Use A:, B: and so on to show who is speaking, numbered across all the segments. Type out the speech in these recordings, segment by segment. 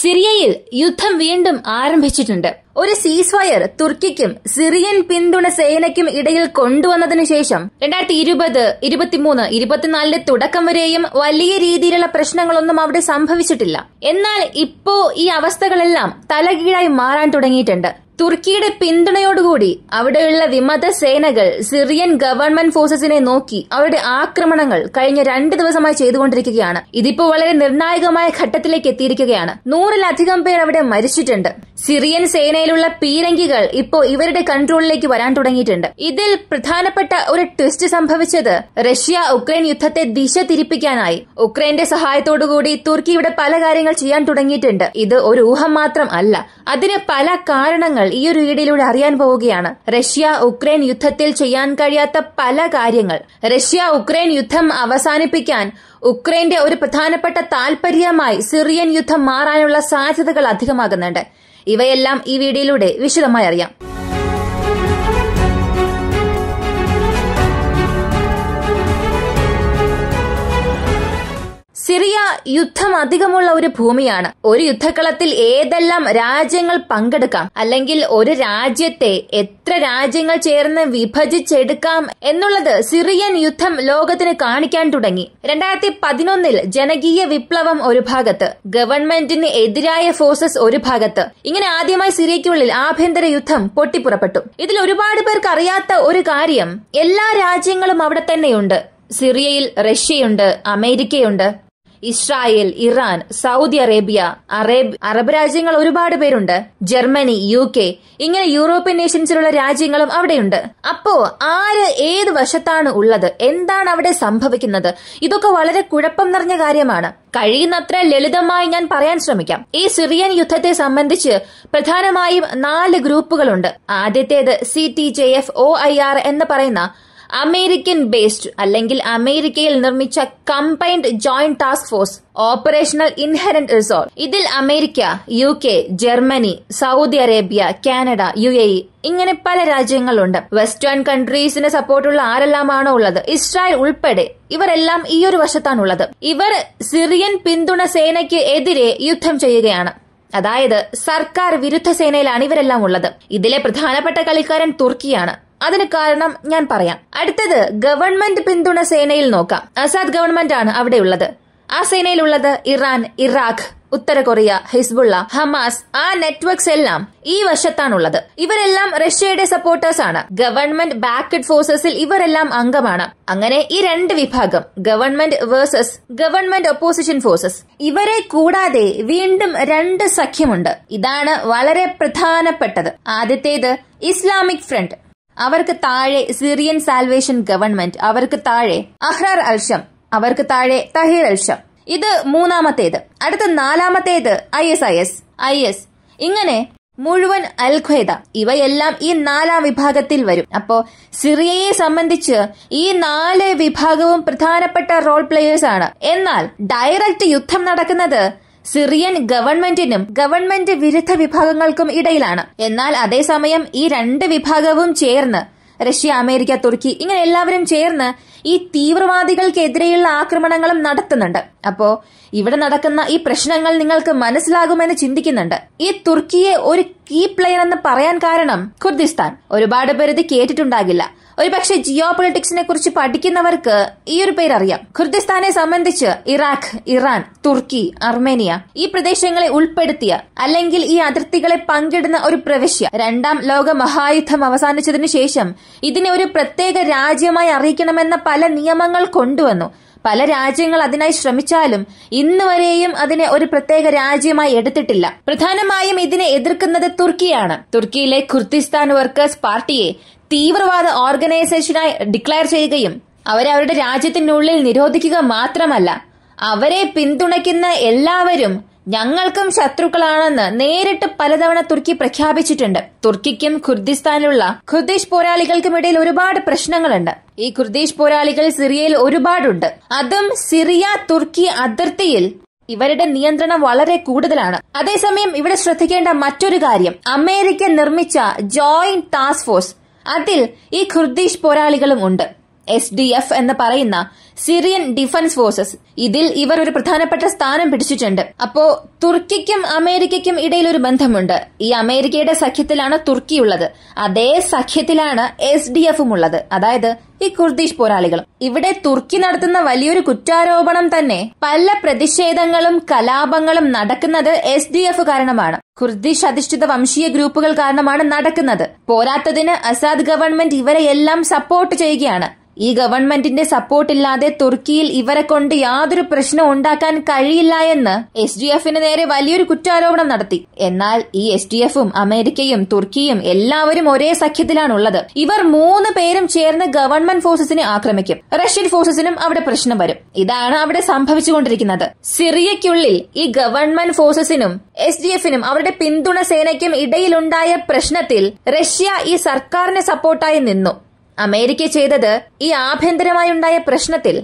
A: സിറിയയിൽ യുദ്ധം വീണ്ടും ആരംഭിച്ചിട്ടുണ്ട് ഒരു സീസ് ഫയർ തുർക്കിക്കും സിറിയൻ പിന്തുണ സേനയ്ക്കും ഇടയിൽ കൊണ്ടുവന്നതിനു ശേഷം രണ്ടായിരത്തി ഇരുപത് ഇരുപത്തിമൂന്ന് ഇരുപത്തിനാലിലെ തുടക്കം വരെയും വലിയ രീതിയിലുള്ള പ്രശ്നങ്ങളൊന്നും അവിടെ സംഭവിച്ചിട്ടില്ല എന്നാൽ ഇപ്പോ ഈ അവസ്ഥകളെല്ലാം തലകീഴായി മാറാൻ തുടങ്ങിയിട്ടുണ്ട് തുർക്കിയുടെ പിന്തുണയോടുകൂടി അവിടെയുള്ള വിമത സേനകൾ സിറിയൻ ഗവൺമെന്റ് ഫോഴ്സസിനെ നോക്കി അവരുടെ ആക്രമണങ്ങൾ കഴിഞ്ഞ രണ്ട് ദിവസമായി ചെയ്തുകൊണ്ടിരിക്കുകയാണ് ഇതിപ്പോ വളരെ നിർണായകമായ ഘട്ടത്തിലേക്ക് എത്തിയിരിക്കുകയാണ് നൂറിലധികം പേർ അവിടെ മരിച്ചിട്ടുണ്ട് സിറിയൻ സേനയിലുള്ള പീരങ്കികൾ ഇപ്പോൾ ഇവരുടെ കൺട്രോളിലേക്ക് വരാൻ തുടങ്ങിയിട്ടുണ്ട് ഇതിൽ പ്രധാനപ്പെട്ട ഒരു ട്വിസ്റ്റ് സംഭവിച്ചത് റഷ്യ ഉക്രൈൻ യുദ്ധത്തെ ദിശ തിരിപ്പിക്കാനായി ഉക്രൈന്റെ സഹായത്തോടുകൂടി തുർക്കി ഇവിടെ പല കാര്യങ്ങൾ ചെയ്യാൻ തുടങ്ങിയിട്ടുണ്ട് ഇത് ഒരു ഊഹം മാത്രം അല്ല അതിന് പല കാരണങ്ങൾ ഈ ഒരു വീഡിയോയിലൂടെ അറിയാൻ പോവുകയാണ് റഷ്യ ഉക്രൈൻ യുദ്ധത്തിൽ ചെയ്യാൻ കഴിയാത്ത പല കാര്യങ്ങൾ റഷ്യ ഉക്രൈൻ യുദ്ധം അവസാനിപ്പിക്കാൻ ഉക്രൈന്റെ ഒരു പ്രധാനപ്പെട്ട താൽപര്യമായി സിറിയൻ യുദ്ധം മാറാനുള്ള സാധ്യതകൾ അധികമാകുന്നുണ്ട് ഇവയെല്ലാം ഈ വീഡിയോയിലൂടെ വിശദമായി അറിയാം സിറിയ യുദ്ധം അധികമുള്ള ഒരു ഭൂമിയാണ് ഒരു യുദ്ധക്കളത്തിൽ ഏതെല്ലാം രാജ്യങ്ങൾ പങ്കെടുക്കാം അല്ലെങ്കിൽ ഒരു രാജ്യത്തെ എത്ര രാജ്യങ്ങൾ ചേർന്ന് വിഭജിച്ചെടുക്കാം എന്നുള്ളത് സിറിയൻ യുദ്ധം ലോകത്തിന് കാണിക്കാൻ തുടങ്ങി രണ്ടായിരത്തി പതിനൊന്നിൽ ജനകീയ വിപ്ലവം ഒരു ഭാഗത്ത് ഗവൺമെന്റിന് എതിരായ ഫോഴ്സസ് ഒരു ഭാഗത്ത് ഇങ്ങനെ ആദ്യമായി സിറിയയ്ക്കുള്ളിൽ ആഭ്യന്തര യുദ്ധം പൊട്ടിപ്പുറപ്പെട്ടു ഇതിൽ ഒരുപാട് പേർക്ക് അറിയാത്ത ഒരു കാര്യം എല്ലാ രാജ്യങ്ങളും അവിടെ തന്നെയുണ്ട് സിറിയയിൽ റഷ്യയുണ്ട് അമേരിക്കയുണ്ട് Israel Iran Saudi Arabia Arab Arab രാജ്യങ്ങൾ ഒരുപാട് പേരുണ്ട് ജർമ്മനി യു കെ ഇങ്ങനെ യൂറോപ്യൻ നേഷൻസിലുള്ള രാജ്യങ്ങളും അവിടെയുണ്ട് അപ്പോ ആര് ഏത് വശത്താണ് ഉള്ളത് എന്താണ് അവിടെ സംഭവിക്കുന്നത് ഇതൊക്കെ വളരെ കുഴപ്പം നിറഞ്ഞ കാര്യമാണ് കഴിയുന്നത്ര ലളിതമായി ഞാൻ പറയാൻ ശ്രമിക്കാം ഈ സിറിയൻ യുദ്ധത്തെ സംബന്ധിച്ച് പ്രധാനമായും നാല് ഗ്രൂപ്പുകളുണ്ട് ആദ്യത്തേത് C T J F O I R എന്ന് പറയുന്ന അമേരിക്കൻ ബേസ്ഡ് അല്ലെങ്കിൽ അമേരിക്കയിൽ നിർമ്മിച്ച combined joint task force operational inherent resort ഇതിൽ America U K Germany Saudi Arabia Canada U A E ഇങ്ങനെ പല രാജ്യങ്ങളുണ്ട് വെസ്റ്റേൺ കൺട്രീസിന് സപ്പോർട്ടുള്ള ആരെല്ലാമാണോ ഉള്ളത് ഇസ്രായേൽ ഉൾപ്പെടെ ഇവരെല്ലാം ഈ ഒരു വശത്താണുള്ളത് ഇവർ സിറിയൻ പിന്തുണ സേനയ്ക്ക് എതിരെ യുദ്ധം ചെയ്യുകയാണ് അതായത് സർക്കാർ വിരുദ്ധ സേനയിലാണ് ഇവരെല്ലാം ഉള്ളത് ഇതിലെ പ്രധാനപ്പെട്ട കളിക്കാരൻ തുർക്കിയാണ് അതിന് കാരണം ഞാൻ പറയാം അടുത്തത് ഗവൺമെന്റ് പിന്തുണ സേനയിൽ നോക്കാം അസാദ് ഗവൺമെന്റ് ആണ് അവിടെയുള്ളത് ആ സേനയിലുള്ളത് ഇറാൻ ഇറാഖ് ഉത്തര കൊറിയ ഹിസ്ബുള്ള ഹമാസ് ആ നെറ്റ്വർക്ക്സ് എല്ലാം ഈ വശത്താണുള്ളത് ഇവരെല്ലാം റഷ്യയുടെ സപ്പോർട്ടേഴ്സ് ആണ് ഗവൺമെന്റ് ബാക്ക്ഡ് ഫോഴ്സസിൽ ഇവരെല്ലാം അംഗമാണ് അങ്ങനെ ഈ രണ്ട് വിഭാഗം government versus government opposition forces ഇവരെ കൂടാതെ വീണ്ടും രണ്ട് സഖ്യമുണ്ട് ഇതാണ് വളരെ പ്രധാനപ്പെട്ടത് ആദ്യത്തേത് ഇസ്ലാമിക് ഫ്രണ്ട് അവർക്ക് താഴെ സിറിയൻ സാൽവേഷൻ ഗവൺമെന്റ് അവർക്ക് താഴെ അഹ്റാർ അൽഷം അവർക്ക് താഴെ തഹീർ അൽഷം ഇത് മൂന്നാമത്തേത് അടുത്ത നാലാമത്തേത് I S I S I S ഇങ്ങനെ മുഴുവൻ അൽഖേദ ഇവയെല്ലാം ഈ നാലാം വിഭാഗത്തിൽ വരും അപ്പോ സിറിയയെ സംബന്ധിച്ച് ഈ നാല് വിഭാഗവും പ്രധാനപ്പെട്ട റോൾ പ്ലേയേഴ്സ് ആണ് എന്നാൽ ഡയറക്റ്റ് യുദ്ധം നടക്കുന്നത് സിറിയൻ ഗവൺമെന്റിനും ഗവൺമെന്റ് വിരുദ്ധ വിഭാഗങ്ങൾക്കും ഇടയിലാണ് എന്നാൽ അതേസമയം ഈ രണ്ട് വിഭാഗവും ചേർന്ന് റഷ്യ അമേരിക്ക തുർക്കി ഇങ്ങനെ എല്ലാവരും ചേർന്ന് ഈ തീവ്രവാദികൾക്കെതിരെയുള്ള ആക്രമണങ്ങളും നടത്തുന്നുണ്ട് അപ്പോ ഇവിടെ നടക്കുന്ന ഈ പ്രശ്നങ്ങൾ നിങ്ങൾക്ക് മനസ്സിലാകുമെന്ന് ചിന്തിക്കുന്നുണ്ട് ഈ തുർക്കിയെ ഒരു കീ പ്ലെയർ എന്ന് പറയാൻ കാരണം ഖുർദിസ്ഥാൻ ഒരുപാട് പേര് ഇത് കേട്ടിട്ടുണ്ടാകില്ല ഒരുപക്ഷെ ജിയോ പൊളിറ്റിക്സിനെ കുറിച്ച് പഠിക്കുന്നവർക്ക് ഈ ഒരു പേരറിയാം ഖുർദിസ്ഥാനെ സംബന്ധിച്ച് ഇറാഖ് ഇറാൻ തുർക്കി അർമേനിയ ഈ പ്രദേശങ്ങളെ ഉൾപ്പെടുത്തിയ അല്ലെങ്കിൽ ഈ അതിർത്തികളെ പങ്കിടുന്ന ഒരു പ്രവിശ്യ രണ്ടാം ലോക മഹായുദ്ധം അവസാനിച്ചതിന് ശേഷം ഇതിനെ ഒരു പ്രത്യേക രാജ്യമായി അറിയിക്കണമെന്ന പല നിയമങ്ങൾ കൊണ്ടുവന്നു പല രാജ്യങ്ങൾ അതിനായി ശ്രമിച്ചാലും ഇന്ന് വരെയും അതിനെ ഒരു പ്രത്യേക രാജ്യമായി എടുത്തിട്ടില്ല പ്രധാനമായും ഇതിനെ എതിർക്കുന്നത് തുർക്കിയാണ് തുർക്കിയിലെ ഖുർദിസ്ഥാൻ വർക്കേഴ്സ് പാർട്ടിയെ തീവ്രവാദ ഓർഗനൈസേഷനായി ഡിക്ലെയർ ചെയ്യുകയും അവരെ അവരുടെ രാജ്യത്തിനുള്ളിൽ നിരോധിക്കുക മാത്രമല്ല അവരെ പിന്തുണയ്ക്കുന്ന എല്ലാവരും ഞങ്ങൾക്കും ശത്രുക്കളാണെന്ന് നേരിട്ട് പലതവണ തുർക്കി പ്രഖ്യാപിച്ചിട്ടുണ്ട് തുർക്കിക്കും ഖുർദിസ്ഥാനിലുള്ള ഖുർദിഷ് പോരാളികൾക്കുമിടയിൽ ഒരുപാട് പ്രശ്നങ്ങളുണ്ട് ഈ ഖുർദിഷ് പോരാളികൾ സിറിയയിൽ ഒരുപാടുണ്ട് അതും സിറിയ തുർക്കി അതിർത്തിയിൽ ഇവരുടെ നിയന്ത്രണം വളരെ കൂടുതലാണ് അതേസമയം ഇവിടെ ശ്രദ്ധിക്കേണ്ട മറ്റൊരു കാര്യം അമേരിക്ക നിർമ്മിച്ച ജോയിന്റ് ടാസ്ക് ഫോഴ്സ് അതിൽ ഈ ഖുർദീഷ് പോരാളികളും ഉണ്ട് എസ് ഡി എഫ് എന്ന് പറയുന്ന സിറിയൻ ഡിഫൻസ് ഫോഴ്സസ് ഇതിൽ ഇവർ ഒരു പ്രധാനപ്പെട്ട സ്ഥാനം പിടിച്ചിട്ടുണ്ട് അപ്പോ തുർക്കിക്കും അമേരിക്കയ്ക്കും ഇടയിൽ ഒരു ബന്ധമുണ്ട് ഈ അമേരിക്കയുടെ സഖ്യത്തിലാണ് തുർക്കിയുള്ളത് അതേ സഖ്യത്തിലാണ് എസ് ഡി എഫും ഉള്ളത് അതായത് ഈ കുർദിഷ് പോരാളികളും ഇവിടെ തുർക്കി നടത്തുന്ന വലിയൊരു കുറ്റാരോപണം തന്നെ പല പ്രതിഷേധങ്ങളും കലാപങ്ങളും നടക്കുന്നത് എസ് ഡി എഫ് കാരണമാണ് കുർദിഷ് അധിഷ്ഠിത വംശീയ ഗ്രൂപ്പുകൾ കാരണമാണ് നടക്കുന്നത് പോരാത്തതിന് അസാദ് ഗവൺമെന്റ് ഇവരെ എല്ലാം സപ്പോർട്ട് ചെയ്യുകയാണ് ഈ ഗവൺമെന്റിന്റെ സപ്പോർട്ടില്ലാതെ തുർക്കിയിൽ ഇവരെ കൊണ്ട് യാതൊരു പ്രശ്നം ഉണ്ടാക്കാൻ കഴിയില്ല എന്ന് എസ് ഡി എഫിന് നേരെ വലിയൊരു കുറ്റാരോപണം നടത്തി എന്നാൽ ഈ എസ് ഡി എഫും അമേരിക്കയും തുർക്കിയും എല്ലാവരും ഒരേ സഖ്യത്തിലാണുള്ളത് ഇവർ മൂന്ന് പേരും ചേർന്ന് ഗവൺമെന്റ് ഫോഴ്സസിനെ ആക്രമിക്കും റഷ്യൻ ഫോഴ്സസിനും അവിടെ പ്രശ്നം വരും ഇതാണ് അവിടെ സംഭവിച്ചുകൊണ്ടിരിക്കുന്നത് സിറിയയ്ക്കുള്ളിൽ ഈ ഗവൺമെന്റ് ഫോഴ്സസിനും എസ് ഡി എഫിനും അവരുടെ പിന്തുണ സേനയ്ക്കും ഇടയിലുണ്ടായ പ്രശ്നത്തിൽ റഷ്യ ഈ സർക്കാരിനെ സപ്പോർട്ടായി നിന്നു അമേരിക്ക ചെയ്തത് ഈ ആഭ്യന്തരമായുണ്ടായ പ്രശ്നത്തിൽ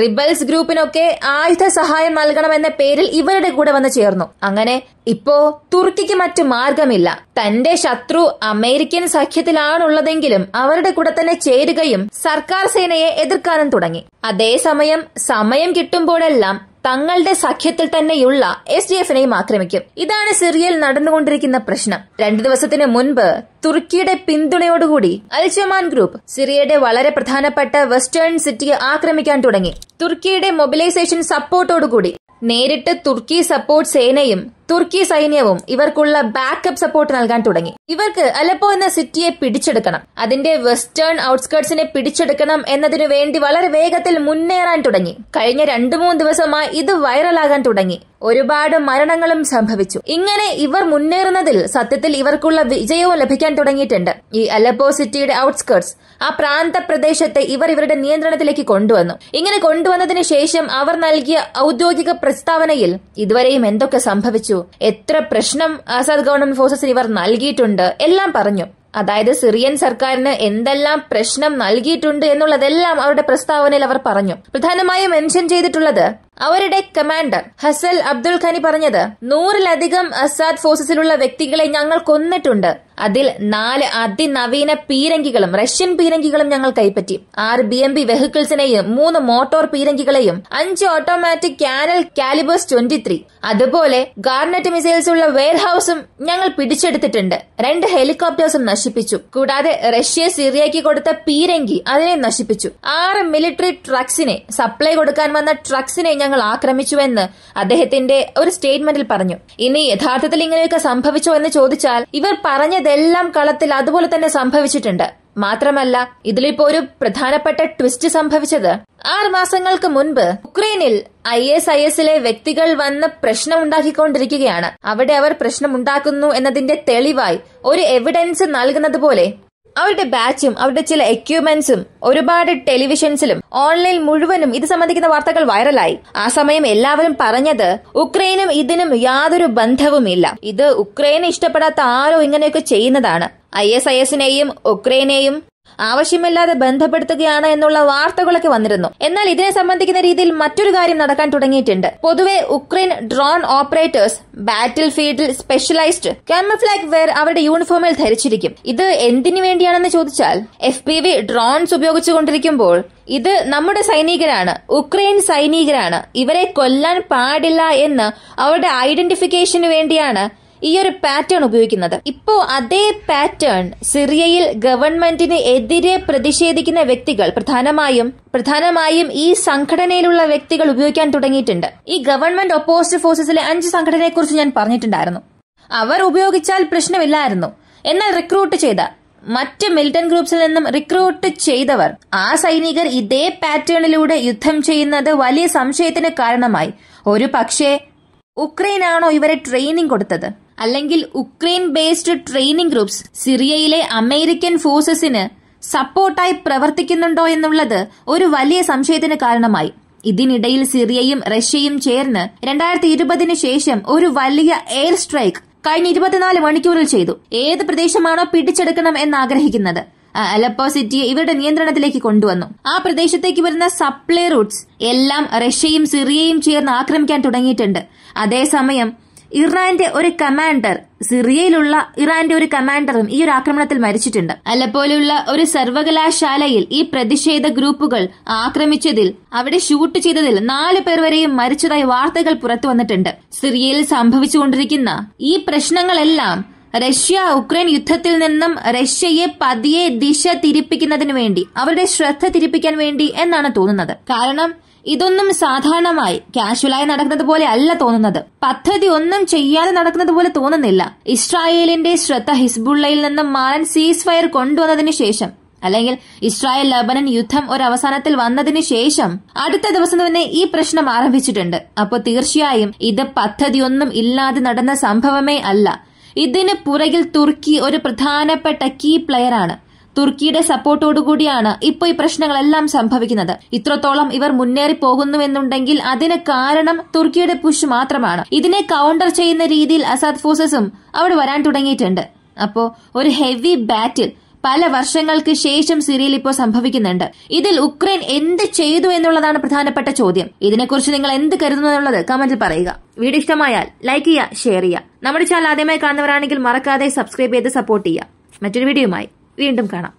A: റിബൽസ് ഗ്രൂപ്പിനൊക്കെ ആയുധ സഹായം നൽകണമെന്ന പേരിൽ ഇവരുടെ കൂടെ വന്ന് ചേർന്നു അങ്ങനെ ഇപ്പോ തുർക്കിക്ക് മറ്റു മാർഗമില്ല തന്റെ ശത്രു അമേരിക്കൻ സഖ്യത്തിലാണുള്ളതെങ്കിലും അവരുടെ കൂടെ തന്നെ ചേരുകയും സർക്കാർ സേനയെ എതിർക്കാനും തുടങ്ങി അതേസമയം സമയം കിട്ടുമ്പോഴെല്ലാം തങ്ങളുടെ സഖ്യത്തിൽ തന്നെയുള്ള എസ് ഡി എഫിനെയും ആക്രമിക്കും ഇതാണ് സിറിയയിൽ നടന്നുകൊണ്ടിരിക്കുന്ന പ്രശ്നം രണ്ടു ദിവസത്തിന് മുൻപ് തുർക്കിയുടെ പിന്തുണയോടുകൂടി അൽജമാൻ ഗ്രൂപ്പ് സിറിയയുടെ വളരെ പ്രധാനപ്പെട്ട വെസ്റ്റേൺ സിറ്റിയെ ആക്രമിക്കാൻ തുടങ്ങി തുർക്കിയുടെ മൊബിലൈസേഷൻ സപ്പോർട്ടോടുകൂടി നേരിട്ട് തുർക്കി സപ്പോർട്ട് സേനയും തുർക്കി സൈന്യവും ഇവർക്കുള്ള ബാക്കപ്പ് സപ്പോർട്ട് നൽകാൻ തുടങ്ങി ഇവർക്ക് അലപ്പോ എന്ന സിറ്റിയെ പിടിച്ചെടുക്കണം അതിന്റെ വെസ്റ്റേൺ ഔട്ട്സ്കേർട്സിനെ പിടിച്ചെടുക്കണം എന്നതിനു വേണ്ടി വളരെ വേഗത്തിൽ മുന്നേറാൻ തുടങ്ങി കഴിഞ്ഞ രണ്ടു മൂന്ന് ദിവസമായി ഇത് വൈറലാകാൻ തുടങ്ങി ഒരുപാട് മരണങ്ങളും സംഭവിച്ചു ഇങ്ങനെ ഇവർ മുന്നേറുന്നതിൽ സത്യത്തിൽ ഇവർക്കുള്ള വിജയവും ലഭിക്കാൻ തുടങ്ങിയിട്ടുണ്ട് ഈ അലപ്പോ സിറ്റിയുടെ ഔട്ട്സ്കേർട്സ് ആ പ്രാന്ത പ്രദേശത്തെ ഇവർ ഇവരുടെ നിയന്ത്രണത്തിലേക്ക് കൊണ്ടുവന്നു ഇങ്ങനെ കൊണ്ടുവന്നതിന് ശേഷം അവർ നൽകിയ ഔദ്യോഗിക പ്രസ്താവനയിൽ ഇതുവരെയും എന്തൊക്കെ സംഭവിച്ചു എത്ര പ്രശ്നം ആസാദ് ഗവൺമെന്റ് ഫോഴ്സസിന് ഇവർ നൽകിയിട്ടുണ്ട് എല്ലാം പറഞ്ഞു അതായത് സിറിയൻ സർക്കാരിന് എന്തെല്ലാം പ്രശ്നം നൽകിയിട്ടുണ്ട് എന്നുള്ളതെല്ലാം അവരുടെ പ്രസ്താവനയിൽ അവർ പറഞ്ഞു പ്രധാനമായും മെൻഷൻ ചെയ്തിട്ടുള്ളത് അവരുടെ കമാൻഡർ ഹസൽ അബ്ദുൽ ഖനി പറഞ്ഞത് നൂറിലധികം അസാദ് ഫോഴ്സസിലുള്ള വ്യക്തികളെ ഞങ്ങൾ കൊന്നിട്ടുണ്ട് അതിൽ നാല് അതിനവീന പീരങ്കികളും റഷ്യൻ പീരങ്കികളും ഞങ്ങൾ കൈപ്പറ്റി ആറ് ബി എം ബി വെഹിക്കിൾസിനെയും മൂന്ന് മോട്ടോർ പീരങ്കികളെയും അഞ്ച് automatic cannon calibres twenty three അതുപോലെ ഗാർനറ്റ് മിസൈൽസ് ഉള്ള വെയർഹൌസും ഞങ്ങൾ പിടിച്ചെടുത്തിട്ടുണ്ട് രണ്ട് ഹെലികോപ്റ്റേഴ്സും നശിപ്പിച്ചു കൂടാതെ റഷ്യ സിറിയയ്ക്ക് കൊടുത്ത പീരങ്കി അതിനെ നശിപ്പിച്ചു ആറ് മിലിറ്ററി ട്രക്സിനെ സപ്ലൈ കൊടുക്കാൻ വന്ന ട്രക്സിനെ ഞങ്ങൾ സ്ഥാപനങ്ങൾ ആക്രമിച്ചുവെന്ന് അദ്ദേഹത്തിന്റെ ഒരു സ്റ്റേറ്റ്മെന്റിൽ പറഞ്ഞു ഇനി യഥാർത്ഥത്തിൽ ഇങ്ങനെയൊക്കെ സംഭവിച്ചോ എന്ന് ചോദിച്ചാൽ ഇവർ പറഞ്ഞതെല്ലാം കളത്തിൽ അതുപോലെ തന്നെ സംഭവിച്ചിട്ടുണ്ട് മാത്രമല്ല ഇതിലിപ്പോ ഒരു പ്രധാനപ്പെട്ട ട്വിസ്റ്റ് സംഭവിച്ചത് ആറ് മാസങ്ങൾക്ക് മുൻപ് ഉക്രൈനിൽ ഐ എസ് ഐ എസിലെ വ്യക്തികൾ വന്ന് ഉണ്ടാക്കിക്കൊണ്ടിരിക്കുകയാണ് അവിടെ അവർ പ്രശ്നമുണ്ടാക്കുന്നു എന്നതിന്റെ തെളിവായി ഒരു എവിഡൻസ് നൽകുന്നത് പോലെ അവരുടെ ബാച്ചും അവരുടെ ചില എക്യുപ്മെന്റ്സും ഒരുപാട് ടെലിവിഷൻസിലും ഓൺലൈൻ മുഴുവനും ഇത് സംബന്ധിക്കുന്ന വാർത്തകൾ വൈറലായി ആ സമയം എല്ലാവരും പറഞ്ഞത് ഉക്രൈനും ഇതിനും യാതൊരു ബന്ധവുമില്ല ഇത് ഉക്രൈനെ ഇഷ്ടപ്പെടാത്ത ആരോ ഇങ്ങനെയൊക്കെ ചെയ്യുന്നതാണ് ഐ എസ് ഐ എസിനെയും ഉക്രൈനെയും ആവശ്യമില്ലാതെ ബന്ധപ്പെടുത്തുകയാണ് എന്നുള്ള വാർത്തകളൊക്കെ വന്നിരുന്നു എന്നാൽ ഇതിനെ സംബന്ധിക്കുന്ന രീതിയിൽ മറ്റൊരു കാര്യം നടക്കാൻ തുടങ്ങിയിട്ടുണ്ട് പൊതുവെ ഉക്രൈൻ ഡ്രോൺ ഓപ്പറേറ്റേഴ്സ് ബാറ്റിൽ ഫീൽഡിൽ സ്പെഷ്യലൈസ്ഡ് ക്യാമഫ്ലാഗ് വെയർ അവരുടെ യൂണിഫോമിൽ ധരിച്ചിരിക്കും ഇത് എന്തിനു വേണ്ടിയാണെന്ന് ചോദിച്ചാൽ എഫ് പി വി ഡ്രോൺസ് ഉപയോഗിച്ചുകൊണ്ടിരിക്കുമ്പോൾ ഇത് നമ്മുടെ സൈനികരാണ് ഉക്രൈൻ സൈനികരാണ് ഇവരെ കൊല്ലാൻ പാടില്ല എന്ന് അവരുടെ ഐഡന്റിഫിക്കേഷന് വേണ്ടിയാണ് ഈ ഒരു പാറ്റേൺ ഉപയോഗിക്കുന്നത് ഇപ്പോ അതേ പാറ്റേൺ സിറിയയിൽ ഗവൺമെന്റിന് എതിരെ പ്രതിഷേധിക്കുന്ന വ്യക്തികൾ പ്രധാനമായും പ്രധാനമായും ഈ സംഘടനയിലുള്ള വ്യക്തികൾ ഉപയോഗിക്കാൻ തുടങ്ങിയിട്ടുണ്ട് ഈ ഗവൺമെന്റ് ഒപ്പോസിറ്റ് ഫോഴ്സസിലെ അഞ്ച് സംഘടനയെക്കുറിച്ച് ഞാൻ പറഞ്ഞിട്ടുണ്ടായിരുന്നു അവർ ഉപയോഗിച്ചാൽ പ്രശ്നമില്ലായിരുന്നു എന്നാൽ റിക്രൂട്ട് ചെയ്ത മറ്റ് മിലിറ്റന്റ് ഗ്രൂപ്പ്സിൽ നിന്നും റിക്രൂട്ട് ചെയ്തവർ ആ സൈനികർ ഇതേ പാറ്റേണിലൂടെ യുദ്ധം ചെയ്യുന്നത് വലിയ സംശയത്തിന് കാരണമായി ഒരു പക്ഷേ ഉക്രൈൻ ആണോ ഇവരെ ട്രെയിനിങ് കൊടുത്തത് അല്ലെങ്കിൽ ഉക്രൈൻ ബേസ്ഡ് ട്രെയിനിംഗ് ഗ്രൂപ്പ്സ് സിറിയയിലെ അമേരിക്കൻ ഫോഴ്സസിന് സപ്പോർട്ടായി പ്രവർത്തിക്കുന്നുണ്ടോ എന്നുള്ളത് ഒരു വലിയ സംശയത്തിന് കാരണമായി ഇതിനിടയിൽ സിറിയയും റഷ്യയും ചേർന്ന് രണ്ടായിരത്തി ഇരുപതിന് ശേഷം ഒരു വലിയ എയർ സ്ട്രൈക്ക് കഴിഞ്ഞ ഇരുപത്തിനാല് മണിക്കൂറിൽ ചെയ്തു ഏത് പ്രദേശമാണോ പിടിച്ചെടുക്കണം എന്ന് ആഗ്രഹിക്കുന്നത് അലപ്പോ സിറ്റിയെ ഇവരുടെ നിയന്ത്രണത്തിലേക്ക് കൊണ്ടുവന്നു ആ പ്രദേശത്തേക്ക് വരുന്ന സപ്ലൈ റൂട്ട്സ് എല്ലാം റഷ്യയും സിറിയയും ചേർന്ന് ആക്രമിക്കാൻ തുടങ്ങിയിട്ടുണ്ട് അതേസമയം ഇറാന്റെ ഒരു കമാൻഡർ സിറിയയിലുള്ള ഇറാന്റെ ഒരു കമാൻഡറും ഈ ഒരു ആക്രമണത്തിൽ മരിച്ചിട്ടുണ്ട് അലപ്പോലുള്ള ഒരു സർവകലാശാലയിൽ ഈ പ്രതിഷേധ ഗ്രൂപ്പുകൾ ആക്രമിച്ചതിൽ അവിടെ ഷൂട്ട് ചെയ്തതിൽ നാല് പേർ വരെയും മരിച്ചതായി വാർത്തകൾ പുറത്തു വന്നിട്ടുണ്ട് സിറിയയിൽ സംഭവിച്ചുകൊണ്ടിരിക്കുന്ന ഈ പ്രശ്നങ്ങളെല്ലാം റഷ്യ ഉക്രൈൻ യുദ്ധത്തിൽ നിന്നും റഷ്യയെ പതിയെ ദിശ തിരിപ്പിക്കുന്നതിന് വേണ്ടി അവരുടെ ശ്രദ്ധ തിരിപ്പിക്കാൻ വേണ്ടി എന്നാണ് തോന്നുന്നത് കാരണം ഇതൊന്നും സാധാരണമായി കാഷ്വലായി നടക്കുന്നത് പോലെ അല്ല തോന്നുന്നത് പദ്ധതി ഒന്നും ചെയ്യാതെ നടക്കുന്നത് പോലെ തോന്നുന്നില്ല ഇസ്രായേലിന്റെ ശ്രദ്ധ ഹിസ്ബുള്ളയിൽ നിന്നും മാറൻ സീസ് ഫയർ കൊണ്ടുവന്നതിനു ശേഷം അല്ലെങ്കിൽ ഇസ്രായേൽ ലബനൻ യുദ്ധം ഒരു അവസാനത്തിൽ വന്നതിന് ശേഷം അടുത്ത ദിവസം തന്നെ ഈ പ്രശ്നം ആരംഭിച്ചിട്ടുണ്ട് അപ്പോൾ തീർച്ചയായും ഇത് പദ്ധതിയൊന്നും ഇല്ലാതെ നടന്ന സംഭവമേ അല്ല ഇതിന് പുറകിൽ തുർക്കി ഒരു പ്രധാനപ്പെട്ട കീ പ്ലെയറാണ് തുർക്കിയുടെ സപ്പോർട്ടോടുകൂടിയാണ് ഇപ്പോൾ ഈ പ്രശ്നങ്ങളെല്ലാം സംഭവിക്കുന്നത് ഇത്രത്തോളം ഇവർ മുന്നേറി പോകുന്നുവെന്നുണ്ടെങ്കിൽ അതിന് കാരണം തുർക്കിയുടെ പുഷ് മാത്രമാണ് ഇതിനെ കൗണ്ടർ ചെയ്യുന്ന രീതിയിൽ അസാദ് ഫോഴ്സസും അവിടെ വരാൻ തുടങ്ങിയിട്ടുണ്ട് അപ്പോൾ ഒരു ഹെവി ബാറ്റിൽ പല വർഷങ്ങൾക്ക് ശേഷം സിറിയയിൽ ഇപ്പോൾ സംഭവിക്കുന്നുണ്ട് ഇതിൽ ഉക്രൈൻ എന്ത് ചെയ്തു എന്നുള്ളതാണ് പ്രധാനപ്പെട്ട ചോദ്യം ഇതിനെക്കുറിച്ച് നിങ്ങൾ എന്ത് കരുതുന്നു എന്നുള്ളത് കമന്റിൽ പറയുക വീഡിയോ ഇഷ്ടമായാൽ ലൈക്ക് ചെയ്യുക ഷെയർ ചെയ്യുക നമ്മുടെ ചാനൽ ആദ്യമായി കാണുന്നവരാണെങ്കിൽ മറക്കാതെ സബ്സ്ക്രൈബ് ചെയ്ത് സപ്പോർട്ട് ചെയ്യുക മറ്റൊരു വീഡിയോയുമായി വീണ്ടും കാണാം